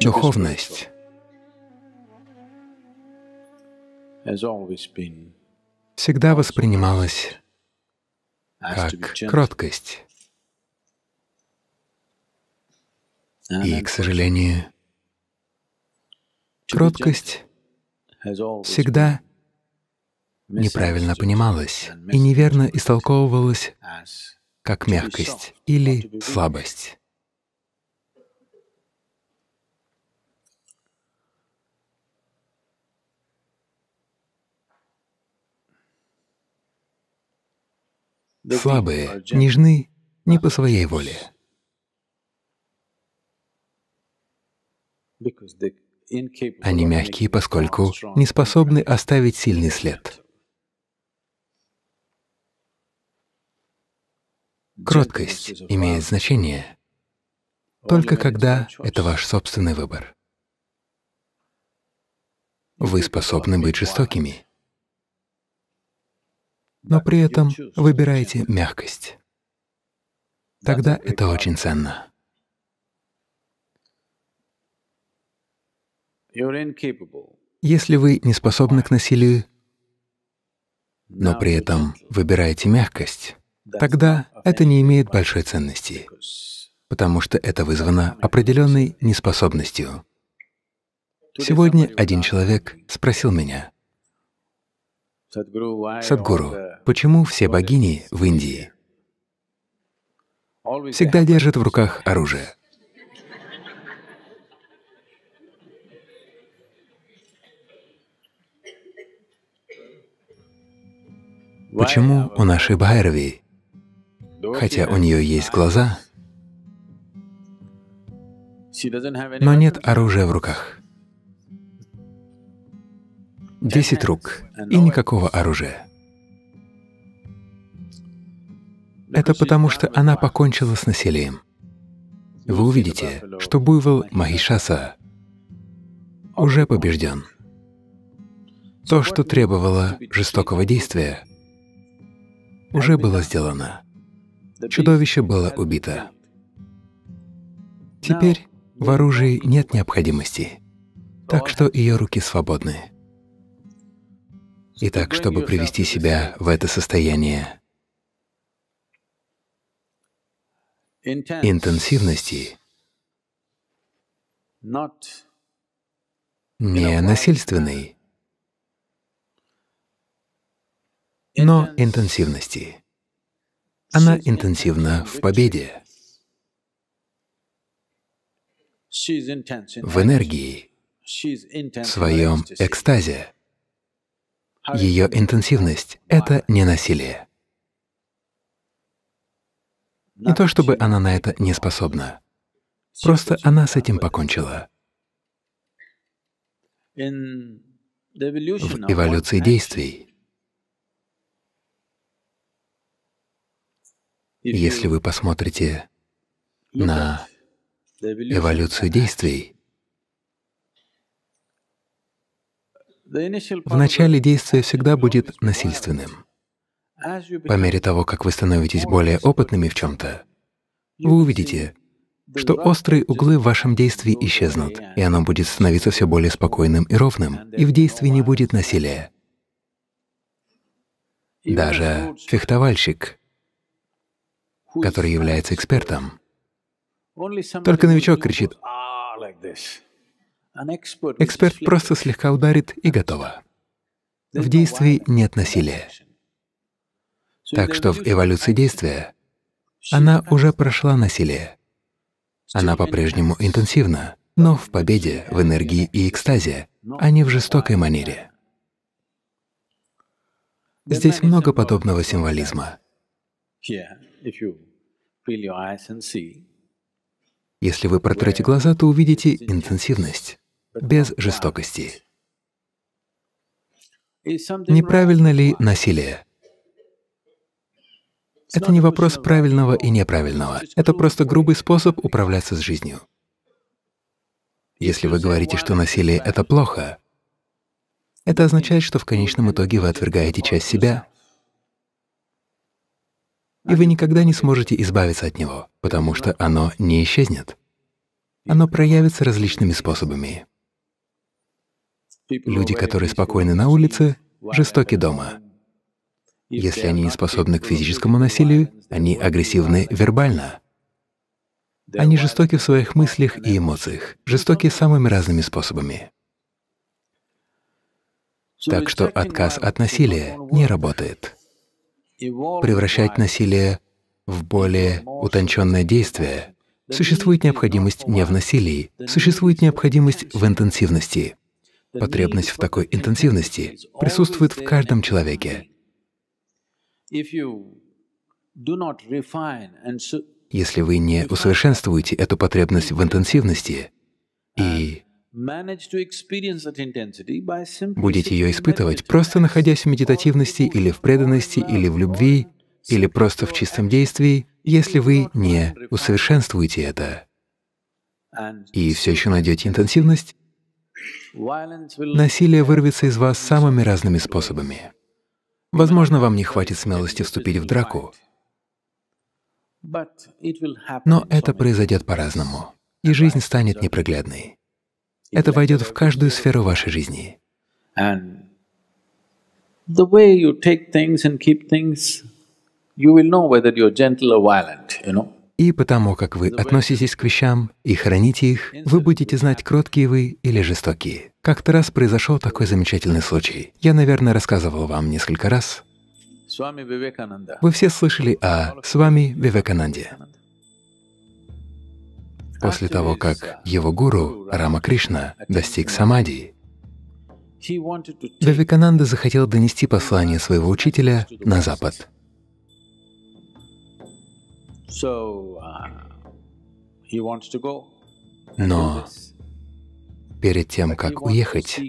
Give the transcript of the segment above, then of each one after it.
Духовность всегда воспринималась как кроткость. И, к сожалению, кроткость всегда неправильно понималась и неверно истолковывалась как мягкость или слабость. Слабые нежны не по своей воле. Они мягкие, поскольку не способны оставить сильный след. Кроткость имеет значение только когда это ваш собственный выбор. Вы способны быть жестокими, но при этом выбираете мягкость. Тогда это очень ценно. Если вы не способны к насилию, но при этом выбираете мягкость, тогда это не имеет большой ценности, потому что это вызвано определенной неспособностью Сегодня один человек спросил меня, Садгуру, почему все богини в Индии всегда держат в руках оружие? Почему у нашей Бхайрави, хотя у нее есть глаза, но нет оружия в руках? десять рук и никакого оружия. Это потому, что она покончила с насилием. Вы увидите, что буйвол Махишаса уже побежден. То, что требовало жестокого действия, уже было сделано. Чудовище было убито. Теперь в оружии нет необходимости, так что ее руки свободны. Итак, чтобы привести себя в это состояние интенсивности, не насильственной, но интенсивности. Она интенсивна в победе, в энергии, в своем экстазе ее интенсивность — это не насилие. Не то чтобы она на это не способна, просто она с этим покончила. В эволюции действий, если вы посмотрите на эволюцию действий, В начале действие всегда будет насильственным. По мере того, как вы становитесь более опытными в чем-то, вы увидите, что острые углы в вашем действии исчезнут, и оно будет становиться все более спокойным и ровным, и в действии не будет насилия. Даже фехтовальщик, который является экспертом, только новичок кричит «А!» Эксперт просто слегка ударит и готово. В действии нет насилия. Так что в эволюции действия она уже прошла насилие. Она по-прежнему интенсивна, но в победе, в энергии и экстазе, а не в жестокой манере. Здесь много подобного символизма. Если вы протрете глаза, то увидите интенсивность без жестокости. Неправильно ли насилие? Это не вопрос правильного и неправильного. Это просто грубый способ управляться с жизнью. Если вы говорите, что насилие — это плохо, это означает, что в конечном итоге вы отвергаете часть себя, и вы никогда не сможете избавиться от него, потому что оно не исчезнет. Оно проявится различными способами. Люди, которые спокойны на улице, жестоки дома. Если они не способны к физическому насилию, они агрессивны вербально. Они жестоки в своих мыслях и эмоциях, жестоки самыми разными способами. Так что отказ от насилия не работает. Превращать насилие в более утонченное действие. Существует необходимость не в насилии, существует необходимость в интенсивности. Потребность в такой интенсивности присутствует в каждом человеке. Если вы не усовершенствуете эту потребность в интенсивности и будете ее испытывать, просто находясь в медитативности или в преданности, или в любви, или просто в чистом действии, если вы не усовершенствуете это и все еще найдете интенсивность, Насилие вырвется из вас самыми разными способами. Возможно, вам не хватит смелости вступить в драку, но это произойдет по-разному, и жизнь станет непроглядной. Это войдет в каждую сферу вашей жизни. you will know whether you're gentle or violent, you know. И потому как вы относитесь к вещам и храните их, вы будете знать, кроткие вы или жестокие. Как-то раз произошел такой замечательный случай. Я, наверное, рассказывал вам несколько раз. Вы все слышали о Свами Вивекананде. После того, как uh, его гуру Рама Кришна достиг самадхи, Вивекананда захотел донести послание своего учителя на Запад. Uh, Но перед тем, как уехать,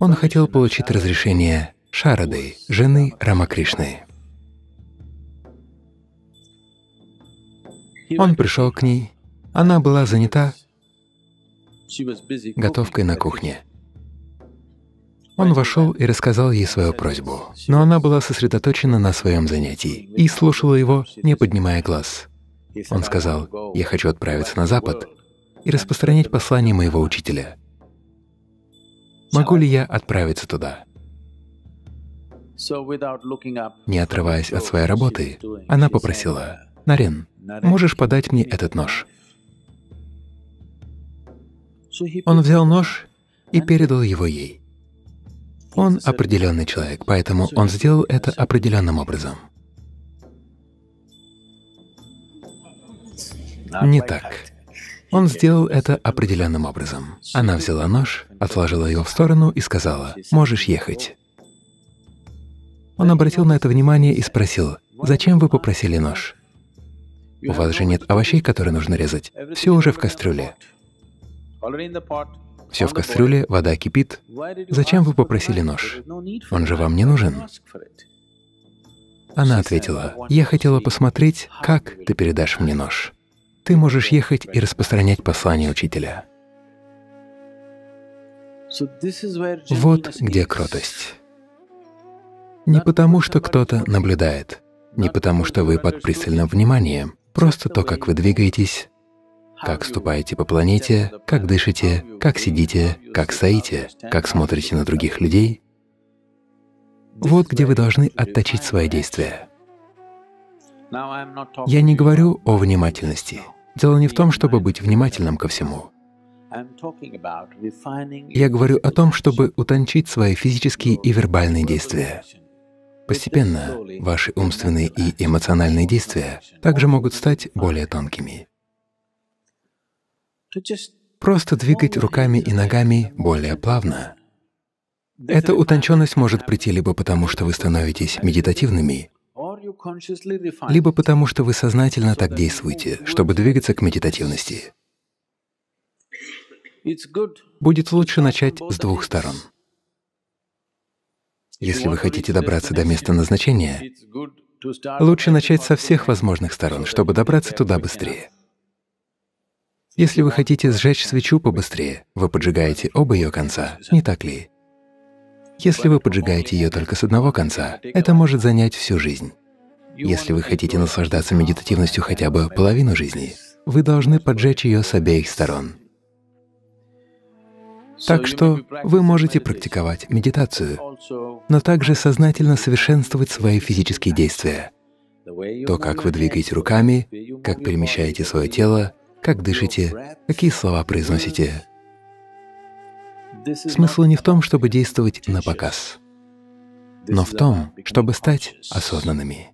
он хотел получить разрешение Шарады, жены Рамакришны. Он пришел к ней, она была занята готовкой на кухне. Он вошел и рассказал ей свою просьбу, но она была сосредоточена на своем занятии и слушала его, не поднимая глаз. Он сказал, «Я хочу отправиться на Запад и распространять послание моего учителя. Могу ли я отправиться туда?» Не отрываясь от своей работы, она попросила, «Нарин, можешь подать мне этот нож?» Он взял нож и передал его ей. Он определенный человек, поэтому он сделал это определенным образом. Не так. Он сделал это определенным образом. Она взяла нож, отложила его в сторону и сказала, «Можешь ехать». Он обратил на это внимание и спросил, «Зачем вы попросили нож? У вас же нет овощей, которые нужно резать. Все уже в кастрюле. Все в кастрюле, вода кипит. Зачем вы попросили нож? Он же вам не нужен. Она ответила, «Я хотела посмотреть, как ты передашь мне нож. Ты можешь ехать и распространять послание учителя». Вот где кротость. Не потому, что кто-то наблюдает, не потому, что вы под пристальным вниманием, просто то, как вы двигаетесь, как ступаете по планете, как дышите, как сидите, как стоите, как смотрите на других людей. Вот где вы должны отточить свои действия. Я не говорю о внимательности. Дело не в том, чтобы быть внимательным ко всему. Я говорю о том, чтобы утончить свои физические и вербальные действия. Постепенно ваши умственные и эмоциональные действия также могут стать более тонкими. Просто двигать руками и ногами более плавно. Эта утонченность может прийти либо потому, что вы становитесь медитативными, либо потому, что вы сознательно так действуете, чтобы двигаться к медитативности. Будет лучше начать с двух сторон. Если вы хотите добраться до места назначения, лучше начать со всех возможных сторон, чтобы добраться туда быстрее. Если вы хотите сжечь свечу побыстрее, вы поджигаете оба ее конца, не так ли? Если вы поджигаете ее только с одного конца, это может занять всю жизнь. Если вы хотите наслаждаться медитативностью хотя бы половину жизни, вы должны поджечь ее с обеих сторон. Так что вы можете практиковать медитацию, но также сознательно совершенствовать свои физические действия. То, как вы двигаете руками, как перемещаете свое тело, как дышите, какие слова произносите. Смысл не в том, чтобы действовать на показ, но в том, чтобы стать осознанными.